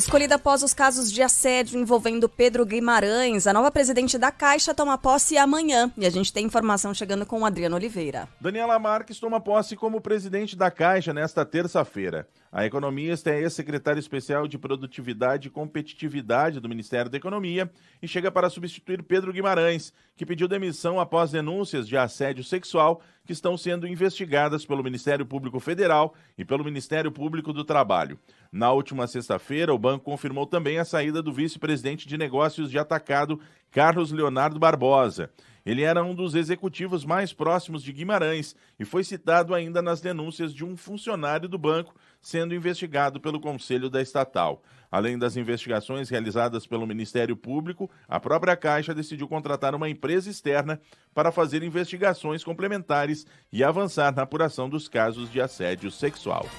Escolhida após os casos de assédio envolvendo Pedro Guimarães, a nova presidente da Caixa toma posse amanhã. E a gente tem informação chegando com o Adriano Oliveira. Daniela Marques toma posse como presidente da Caixa nesta terça-feira. A economista é ex-secretária especial de Produtividade e Competitividade do Ministério da Economia e chega para substituir Pedro Guimarães, que pediu demissão após denúncias de assédio sexual que estão sendo investigadas pelo Ministério Público Federal e pelo Ministério Público do Trabalho. Na última sexta-feira, o banco confirmou também a saída do vice-presidente de negócios de atacado, Carlos Leonardo Barbosa. Ele era um dos executivos mais próximos de Guimarães e foi citado ainda nas denúncias de um funcionário do banco sendo investigado pelo Conselho da Estatal. Além das investigações realizadas pelo Ministério Público, a própria Caixa decidiu contratar uma empresa externa para fazer investigações complementares e avançar na apuração dos casos de assédio sexual.